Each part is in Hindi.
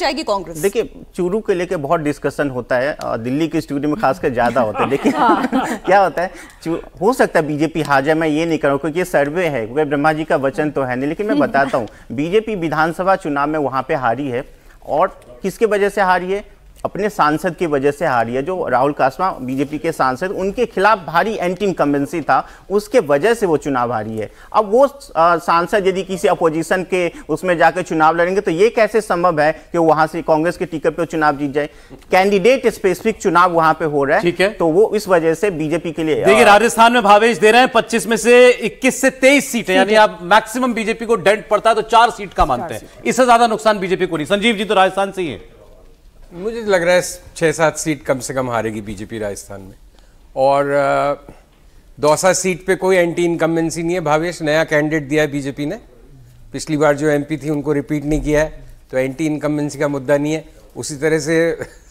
जाएगी कांग्रेस देखिए चूरू को लेके बहुत डिस्कशन होता है और दिल्ली के स्टूडियो में खासकर ज्यादा होता है देखिए हाँ। क्या होता है हो सकता है बीजेपी हाजिर मैं ये नहीं कर रहा क्योंकि ये सर्वे है क्योंकि ब्रह्मा जी का वचन तो है नहीं लेकिन मैं बताता हूँ बीजेपी विधानसभा चुनाव में वहाँ पे हारी है और किसके वजह से हारी है अपने सांसद की वजह से हारी है जो राहुल कासवा बीजेपी के सांसद उनके खिलाफ भारी एंटी इनकम्बेंसी था उसके वजह से वो चुनाव हारी है अब वो सांसद यदि किसी अपोजिशन के उसमें जाकर चुनाव लड़ेंगे तो ये कैसे संभव है कि वहां से कांग्रेस के टिकट पर चुनाव जीत जाए कैंडिडेट स्पेसिफिक चुनाव वहां पर हो रहा है ठीक है तो वो इस वजह से बीजेपी के लिए देखिए राजस्थान में भावेश दे रहे हैं पच्चीस में से इक्कीस से तेईस सीटें यानी आप मैक्सिमम बीजेपी को डेंट पड़ता है तो चार सीट का मानते हैं इससे ज्यादा नुकसान बीजेपी को नहीं संजीव जी तो राजस्थान से ही है मुझे लग रहा है छः सात सीट कम से कम हारेगी बीजेपी राजस्थान में और दौसा सीट पे कोई एंटी इनकम्बेंसी नहीं है भावेश नया कैंडिडेट दिया है बीजेपी ने पिछली बार जो एमपी थी उनको रिपीट नहीं किया है तो एंटी इनकम्बेंसी का मुद्दा नहीं है उसी तरह से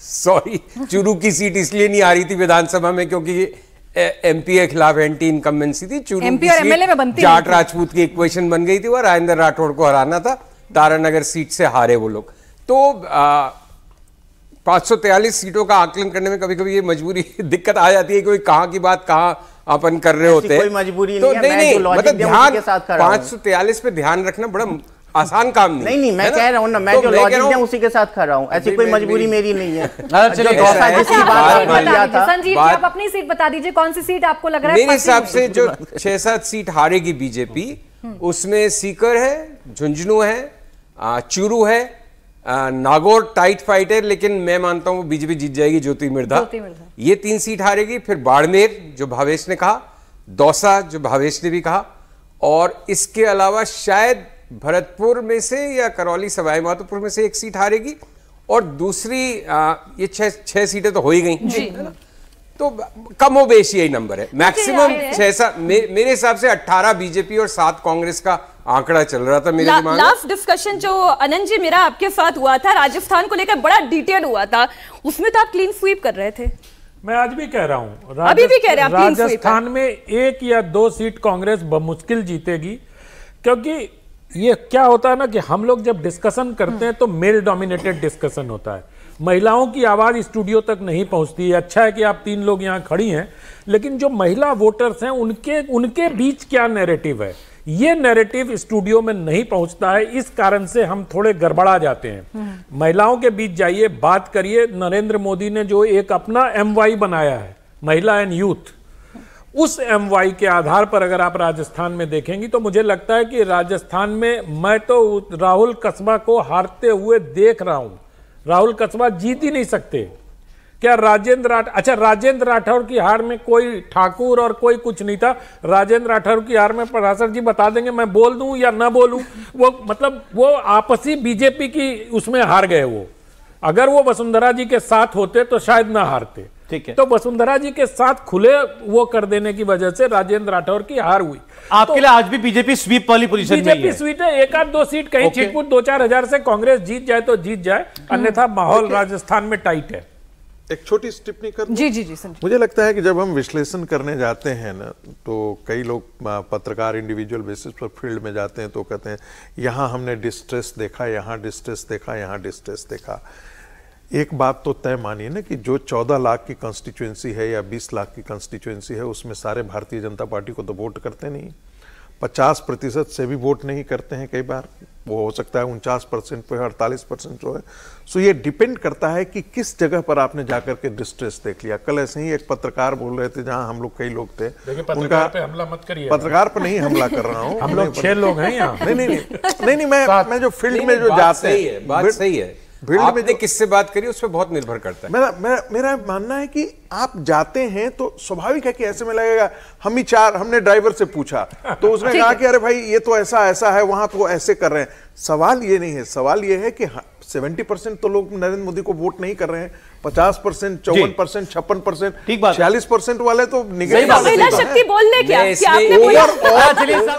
सॉरी चुरू की सीट इसलिए नहीं आ रही थी विधानसभा में क्योंकि एमपी के खिलाफ एंटी इनकम्बेंसी थी चुरू की और में बनती जाट राजपूत की इक्वेशन बन गई थी वह राजेंद्र राठौड़ को हराना था तारानगर सीट से हारे वो लोग तो आ, 543 सीटों का आकलन करने में कभी कभी ये मजबूरी दिक्कत आ जाती है कोई कहाँ की बात कहाँ अपन कर रहे होते हैं मजबूरी तो नहीं नहीं नहीं मतलब ध्यान पाँच सौ तयालीस पे ध्यान रखना बड़ा आसान काम नहीं नहीं नहीं मैं कह रहा हूँ ना मैं तो जो लॉजिक है उसी के साथ खड़ा हूँ ऐसी कोई मजबूरी मेरी नहीं है चलो संजीव आप अपनी सीट बता दीजिए कौन सी सीट आपको लग रहा है मेरे हिसाब से जो छह सात सीट हारेगी बीजेपी हम्म। उसमें सीकर है झुंझुनू है चूरू है नागौर टाइट फाइट है लेकिन मैं मानता हूं बीजेपी जीत जाएगी ज्योति मिर्धा ये तीन सीट हारेगी फिर बाड़मेर जो भावेश ने कहा दौसा जो भावेश ने भी कहा और इसके अलावा शायद भरतपुर में से या करौली सवाई माधोपुर में से एक सीट हारेगी और दूसरी आ, ये छह छह सीटें तो हो ही गई तो कम बेश यही नंबर है मैक्सिमम छह मे, मेरे हिसाब से अट्ठारह बीजेपी और सात कांग्रेस का आंकड़ा चल रहा था मेरे ला, लास्ट डिस्कशन जो अनंत जी मेरा आपके साथ हुआ था राजस्थान को लेकर बड़ा डिटेल हुआ था उसमें तो आप क्लीन स्वीप कर रहे थे मैं आज भी कह रहा हूँ अभी भी कह रहे हैं राजस्थान में एक या दो सीट कांग्रेस बमुश्किल जीतेगी क्योंकि ये क्या होता है ना कि हम लोग जब डिस्कशन करते हैं तो मेल डोमिनेटेड डिस्कशन होता है महिलाओं की आवाज़ स्टूडियो तक नहीं पहुंचती है अच्छा है कि आप तीन लोग यहाँ खड़ी हैं लेकिन जो महिला वोटर्स हैं उनके उनके बीच क्या नैरेटिव है ये नैरेटिव स्टूडियो में नहीं पहुंचता है इस कारण से हम थोड़े गड़बड़ा जाते हैं हम्म। महिलाओं के बीच जाइए बात करिए नरेंद्र मोदी ने जो एक अपना एम बनाया है महिला एंड यूथ उस एम के आधार पर अगर आप राजस्थान में देखेंगी तो मुझे लगता है कि राजस्थान में मैं तो राहुल कस्बा को हारते हुए देख रहा हूं राहुल कस्बा जीत ही नहीं सकते क्या राजेंद्र राठौर अच्छा राजेंद्र राठौर की हार में कोई ठाकुर और कोई कुछ नहीं था राजेंद्र राठौर की हार में पराशर जी बता देंगे मैं बोल दूं या ना बोलूं वो मतलब वो आपसी बीजेपी की उसमें हार गए वो अगर वो वसुंधरा जी के साथ होते तो शायद ना हारते ठीक है तो वसुंधरा जी के साथ खुले वो कर देने की वजह से राजेंद्र राठौर की हार हुई आपके तो, लिए आज भी बीजेपी स्वीप वाली पोजीशन में बीजेपी स्वीप है एक आध दो सीट कहीं छिटपुट दो चार हजार से कांग्रेस जीत जाए तो जीत जाए हम्म। अन्यथा माहौल राजस्थान में टाइट है एक छोटी टिप्पणी कर जी जी जी मुझे लगता है कि जब हम विश्लेषण करने जाते हैं ना तो कई लोग पत्रकार इंडिविजुअल बेसिस पर फील्ड में जाते हैं तो कहते हैं यहाँ हमने डिस्ट्रेस देखा यहाँ डिस्ट्रेस देखा यहाँ डिस्ट्रेस देखा एक बात तो तय मानिए ना कि जो 14 लाख की कंस्टिट्यूएंसी है या 20 लाख की कंस्टिट्यूएंसी है उसमें सारे भारतीय जनता पार्टी को तो वोट करते नहीं 50 प्रतिशत से भी वोट नहीं करते हैं कई बार वो हो सकता है उनचास परसेंट पे अड़तालीस परसेंट जो है सो ये डिपेंड करता है कि किस जगह पर आपने जाकर के डिस्ट्रेस देख लिया कल ऐसे ही एक पत्रकार बोल रहे थे जहाँ हम लोग कई लोग थे उनका पे हमला मत करिए पत्रकार पर नहीं हमला कर रहा हूँ हम लोग छह लोग हैं नहीं नहीं नहीं नहीं मैं मैं जो फील्ड में जो जाते हैं सही है भीड़ आपने में किससे बात करी उस पर बहुत निर्भर करता है मेरा मेरा मेरा मानना है कि आप जाते हैं तो स्वाभाविक है कि ऐसे में लगेगा हम ही चार हमने ड्राइवर से पूछा तो उसने कहा कि अरे भाई ये तो ऐसा ऐसा है वहां तो ऐसे कर रहे हैं सवाल ये नहीं है सवाल ये है कि हाँ, सेवेंटी परसेंट तो लोग नरेंद्र मोदी को वोट नहीं कर रहे हैं पचास परसेंट चौवन परसेंट छप्पन परसेंट छियालीस परसेंट वाले तो निगेटिव